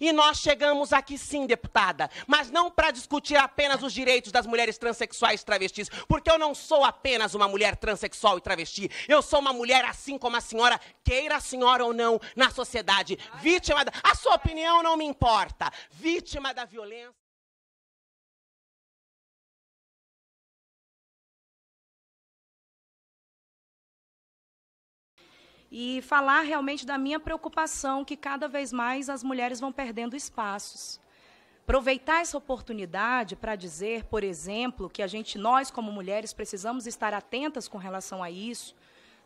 E nós chegamos aqui sim, deputada, mas não para discutir apenas os direitos das mulheres transexuais e travestis, porque eu não sou apenas uma mulher transexual e travesti, eu sou uma mulher assim como a senhora, queira a senhora ou não, na sociedade, vítima da... A sua opinião não me importa, vítima da violência... e falar realmente da minha preocupação que cada vez mais as mulheres vão perdendo espaços. Aproveitar essa oportunidade para dizer, por exemplo, que a gente, nós como mulheres, precisamos estar atentas com relação a isso,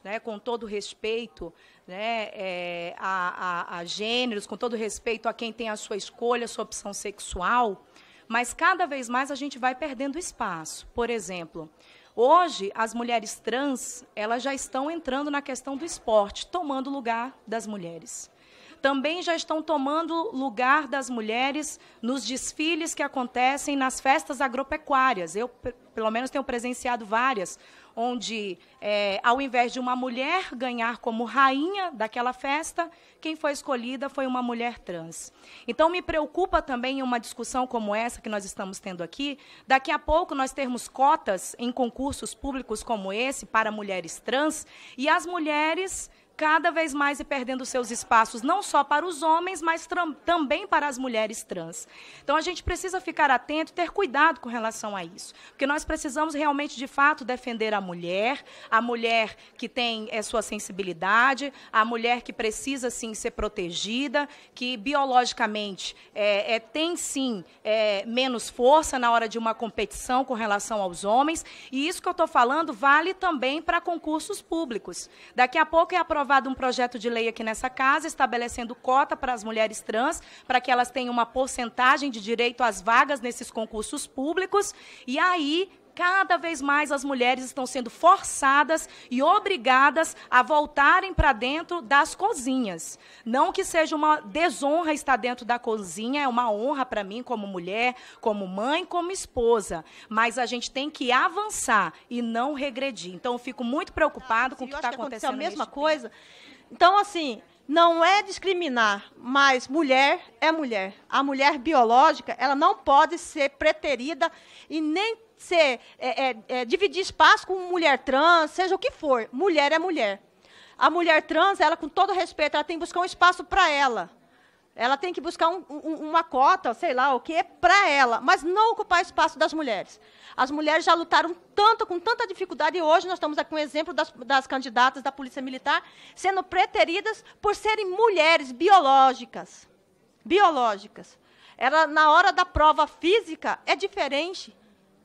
né, com todo respeito né, é, a, a, a gêneros, com todo respeito a quem tem a sua escolha, a sua opção sexual, mas cada vez mais a gente vai perdendo espaço. Por exemplo, Hoje, as mulheres trans, elas já estão entrando na questão do esporte, tomando lugar das mulheres também já estão tomando lugar das mulheres nos desfiles que acontecem nas festas agropecuárias. Eu, pelo menos, tenho presenciado várias, onde, é, ao invés de uma mulher ganhar como rainha daquela festa, quem foi escolhida foi uma mulher trans. Então, me preocupa também uma discussão como essa que nós estamos tendo aqui, daqui a pouco nós termos cotas em concursos públicos como esse para mulheres trans, e as mulheres cada vez mais e perdendo seus espaços, não só para os homens, mas também para as mulheres trans. Então a gente precisa ficar atento e ter cuidado com relação a isso, porque nós precisamos realmente, de fato, defender a mulher, a mulher que tem é, sua sensibilidade, a mulher que precisa, sim, ser protegida, que biologicamente é, é tem, sim, é, menos força na hora de uma competição com relação aos homens, e isso que eu estou falando vale também para concursos públicos. Daqui a pouco é aprovado aprovado um projeto de lei aqui nessa casa estabelecendo cota para as mulheres trans, para que elas tenham uma porcentagem de direito às vagas nesses concursos públicos. E aí cada vez mais as mulheres estão sendo forçadas e obrigadas a voltarem para dentro das cozinhas. Não que seja uma desonra estar dentro da cozinha, é uma honra para mim como mulher, como mãe, como esposa, mas a gente tem que avançar e não regredir. Então eu fico muito preocupado ah, com o que está acontecendo. Que a mesma coisa. Então, assim, não é discriminar, mas mulher é mulher. A mulher biológica, ela não pode ser preterida e nem ser, é, é, é, dividir espaço com mulher trans, seja o que for. Mulher é mulher. A mulher trans, ela, com todo respeito, ela tem que buscar um espaço para ela. Ela tem que buscar um, um, uma cota, sei lá o que, para ela, mas não ocupar espaço das mulheres. As mulheres já lutaram tanto, com tanta dificuldade, e hoje nós estamos aqui com um exemplo das, das candidatas da Polícia Militar sendo preteridas por serem mulheres biológicas. Biológicas. Ela, na hora da prova física, é diferente.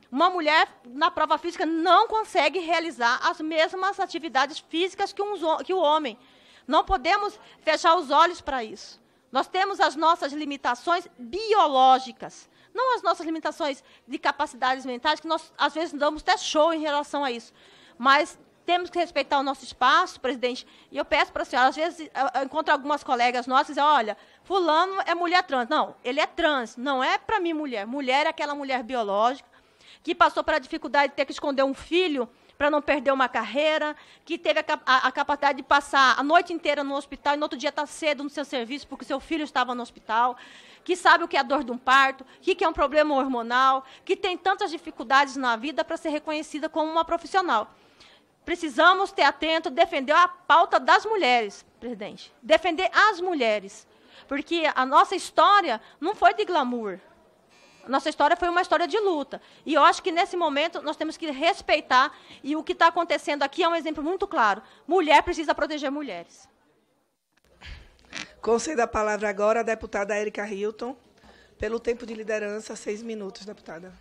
Uma mulher na prova física não consegue realizar as mesmas atividades físicas que, um, que o homem. Não podemos fechar os olhos para isso. Nós temos as nossas limitações biológicas, não as nossas limitações de capacidades mentais, que nós, às vezes, damos até show em relação a isso. Mas temos que respeitar o nosso espaço, presidente. E eu peço para a senhora, às vezes eu encontro algumas colegas nossas e olha, fulano é mulher trans. Não, ele é trans, não é para mim mulher. Mulher é aquela mulher biológica que passou pela dificuldade de ter que esconder um filho para não perder uma carreira, que teve a, a, a, capacidade de passar a noite inteira no hospital e no outro dia estar tá cedo no seu serviço porque seu filho estava no hospital, que sabe o que é a dor de um parto, que, que é um problema hormonal, que tem tantas dificuldades na vida para ser reconhecida como uma profissional. Precisamos ter atento, defender a pauta das mulheres, presidente. Defender as mulheres. Porque a nossa história não foi de glamour, nossa história foi uma história de luta. E eu acho que nesse momento nós temos que respeitar, e o que está acontecendo aqui é um exemplo muito claro. Mulher precisa proteger mulheres. Concedo a palavra agora à deputada Erika Hilton, pelo tempo de liderança, seis minutos, deputada.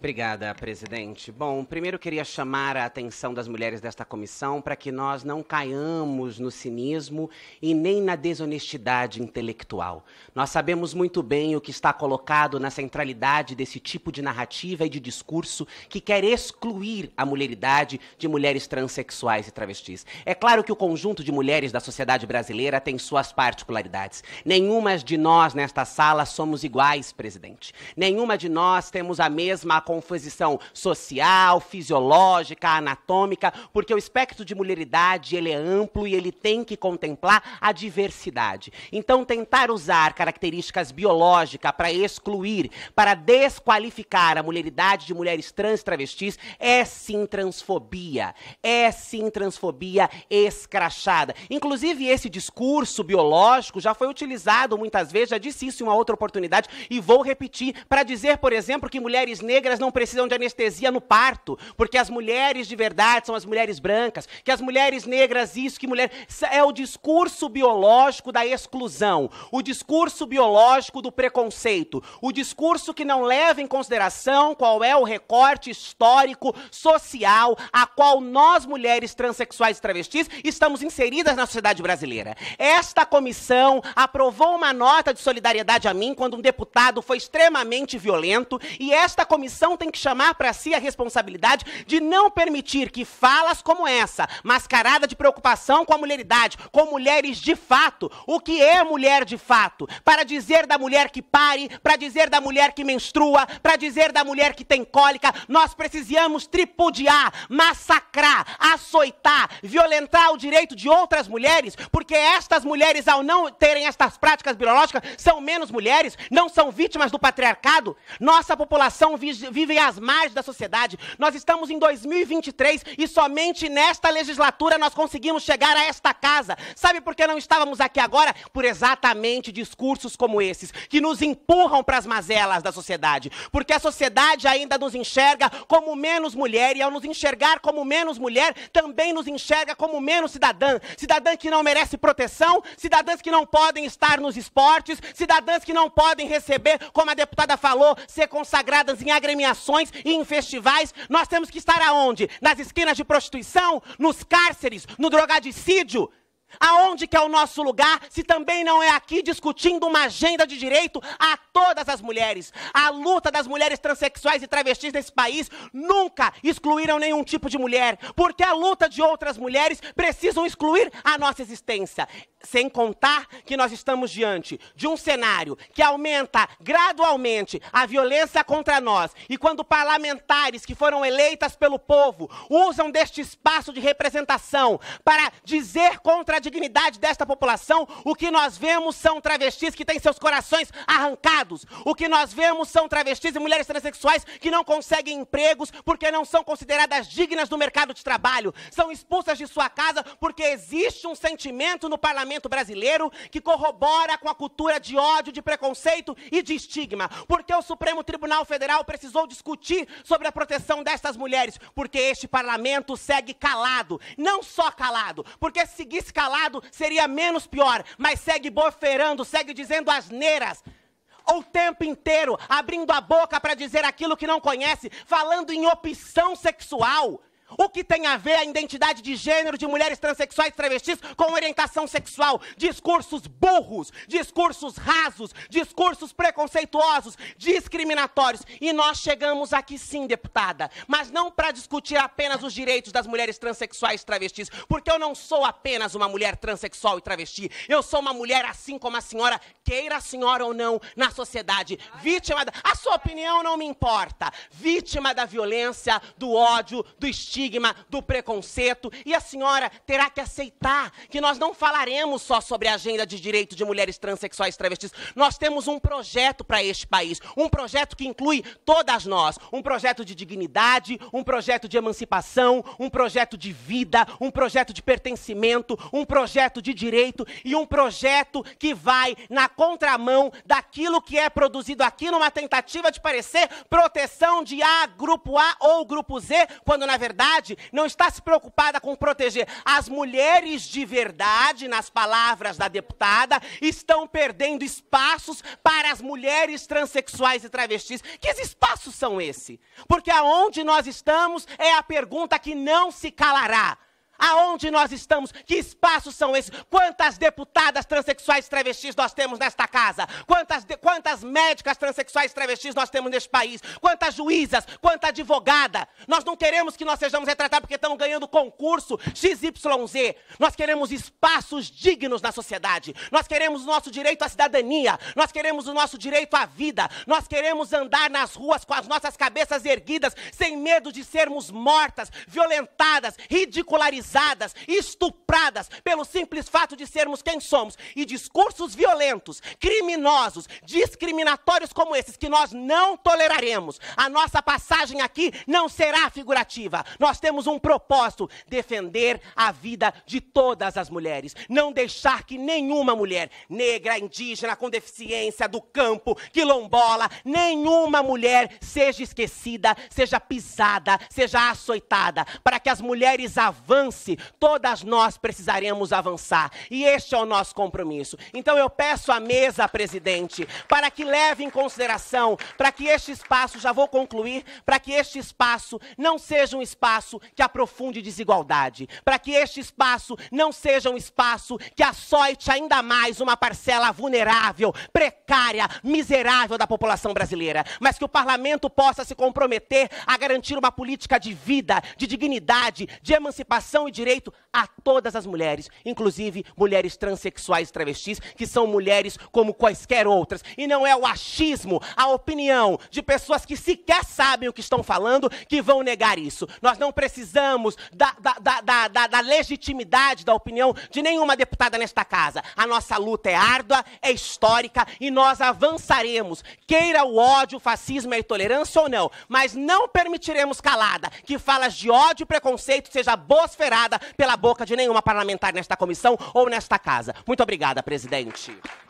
Obrigada, presidente. Bom, primeiro queria chamar a atenção das mulheres desta comissão para que nós não caiamos no cinismo e nem na desonestidade intelectual. Nós sabemos muito bem o que está colocado na centralidade desse tipo de narrativa e de discurso que quer excluir a mulheridade de mulheres transexuais e travestis. É claro que o conjunto de mulheres da sociedade brasileira tem suas particularidades. Nenhuma de nós nesta sala somos iguais, presidente. Nenhuma de nós temos a mesma composição social, fisiológica, anatômica, porque o espectro de mulheridade ele é amplo e ele tem que contemplar a diversidade. Então, tentar usar características biológicas para excluir, para desqualificar a mulheridade de mulheres trans travestis é sim transfobia, é sim transfobia escrachada. Inclusive, esse discurso biológico já foi utilizado muitas vezes, já disse isso em uma outra oportunidade e vou repetir para dizer, por exemplo, que mulheres negras não precisam de anestesia no parto, porque as mulheres de verdade são as mulheres brancas, que as mulheres negras isso, que mulher é o discurso biológico da exclusão, o discurso biológico do preconceito, o discurso que não leva em consideração qual é o recorte histórico social a qual nós mulheres transexuais e travestis estamos inseridas na sociedade brasileira. Esta comissão aprovou uma nota de solidariedade a mim quando um deputado foi extremamente violento e esta comissão cristão tem que chamar para si a responsabilidade de não permitir que falas como essa, mascarada de preocupação com a mulheridade, com mulheres de fato, o que é mulher de fato, para dizer da mulher que pare, para dizer da mulher que menstrua, para dizer da mulher que tem cólica, nós precisamos tripudiar, massacrar, açoitar, violentar o direito de outras mulheres, porque estas mulheres, ao não terem estas práticas biológicas, são menos mulheres, não são vítimas do patriarcado. Nossa população vive vivem às margens da sociedade. Nós estamos em 2023 e somente nesta legislatura nós conseguimos chegar a esta casa. Sabe por que não estávamos aqui agora? Por exatamente discursos como esses, que nos empurram para as mazelas da sociedade. Porque a sociedade ainda nos enxerga como menos mulher e ao nos enxergar como menos mulher, também nos enxerga como menos cidadã. Cidadã que não merece proteção, cidadãs que não podem estar nos esportes, cidadãs que não podem receber, como a deputada falou, ser consagradas em agremiamento ações e em festivais, nós temos que estar aonde? Nas esquinas de prostituição, nos cárceres, no drogadicídio, Aonde que é o nosso lugar, se também não é aqui discutindo uma agenda de direito a todas as mulheres? A luta das mulheres transexuais e travestis nesse país nunca excluíram nenhum tipo de mulher, porque a luta de outras mulheres precisam excluir a nossa existência. Sem contar que nós estamos diante de um cenário que aumenta gradualmente a violência contra nós, e quando parlamentares que foram eleitas pelo povo usam deste espaço de representação para dizer contra dignidade desta população, o que nós vemos são travestis que têm seus corações arrancados. O que nós vemos são travestis e mulheres transexuais que não conseguem empregos porque não são consideradas dignas do mercado de trabalho. São expulsas de sua casa porque existe um sentimento no parlamento brasileiro que corrobora com a cultura de ódio, de preconceito e de estigma. Porque o Supremo Tribunal Federal precisou discutir sobre a proteção destas mulheres, porque este parlamento segue calado, não só calado, porque se seguisse calado calado seria menos pior, mas segue boferando, segue dizendo asneiras. O tempo inteiro abrindo a boca para dizer aquilo que não conhece, falando em opção sexual. O que tem a ver a identidade de gênero de mulheres transexuais travestis com orientação sexual? Discursos burros, discursos rasos, discursos preconceituosos, discriminatórios. E nós chegamos aqui sim, deputada, mas não para discutir apenas os direitos das mulheres transexuais travestis, porque eu não sou apenas uma mulher transexual e travesti. Eu sou uma mulher assim como a senhora, queira a senhora ou não, na sociedade, vítima da... A sua opinião não me importa. Vítima da violência, do ódio, do estigma estigma, do preconceito, e a senhora terá que aceitar que nós não falaremos só sobre a agenda de direito de mulheres transexuais e travestis. Nós temos um projeto para este país, um projeto que inclui todas nós, um projeto de dignidade, um projeto de emancipação, um projeto de vida, um projeto de pertencimento, um projeto de direito e um projeto que vai na contramão daquilo que é produzido aqui numa tentativa de parecer proteção de A, grupo A ou grupo Z, quando na verdade verdade não está se preocupada com proteger. As mulheres de verdade, nas palavras da deputada, estão perdendo espaços para as mulheres transexuais e travestis. Que espaços são esse? Porque aonde nós estamos é a pergunta que não se calará. Aonde nós estamos? Que espaços são esses? Quantas deputadas transexuais travestis nós temos nesta casa? Quantas, de, quantas médicas transexuais travestis nós temos neste país? Quantas juízas? Quanta advogada? Nós não queremos que nós sejamos retratados porque estamos ganhando concurso XYZ. Nós queremos espaços dignos na sociedade. Nós queremos o nosso direito à cidadania. Nós queremos o nosso direito à vida. Nós queremos andar nas ruas com as nossas cabeças erguidas, sem medo de sermos mortas, violentadas, ridicularizadas estupradas pelo simples fato de sermos quem somos. E discursos violentos, criminosos, discriminatórios como esses que nós não toleraremos. A nossa passagem aqui não será figurativa. Nós temos um propósito: defender a vida de todas as mulheres, não deixar que nenhuma mulher negra, indígena, com deficiência, do campo, quilombola, nenhuma mulher seja esquecida, seja pisada, seja açoitada, para que as mulheres avancem avance, todas nós precisaremos avançar. E este é o nosso compromisso. Então eu peço à mesa, presidente, para que leve em consideração, para que este espaço, já vou concluir, para que este espaço não seja um espaço que aprofunde desigualdade, para que este espaço não seja um espaço que açoite ainda mais uma parcela vulnerável, precária, miserável da população brasileira, mas que o parlamento possa se comprometer a garantir uma política de vida, de dignidade, de emancipação proteção e direito a todas as mulheres, inclusive mulheres transexuais travestis, que são mulheres como quaisquer outras. E não é o achismo, a opinião de pessoas que sequer sabem o que estão falando que vão negar isso. Nós não precisamos da, da, da, da, da legitimidade da opinião de nenhuma deputada nesta casa. A nossa luta é árdua, é histórica e nós avançaremos, queira o ódio, o fascismo e a intolerância ou não, mas não permitiremos calada que falas de ódio e preconceito seja boas pela boca de nenhuma parlamentar nesta comissão ou nesta casa. Muito obrigada, presidente.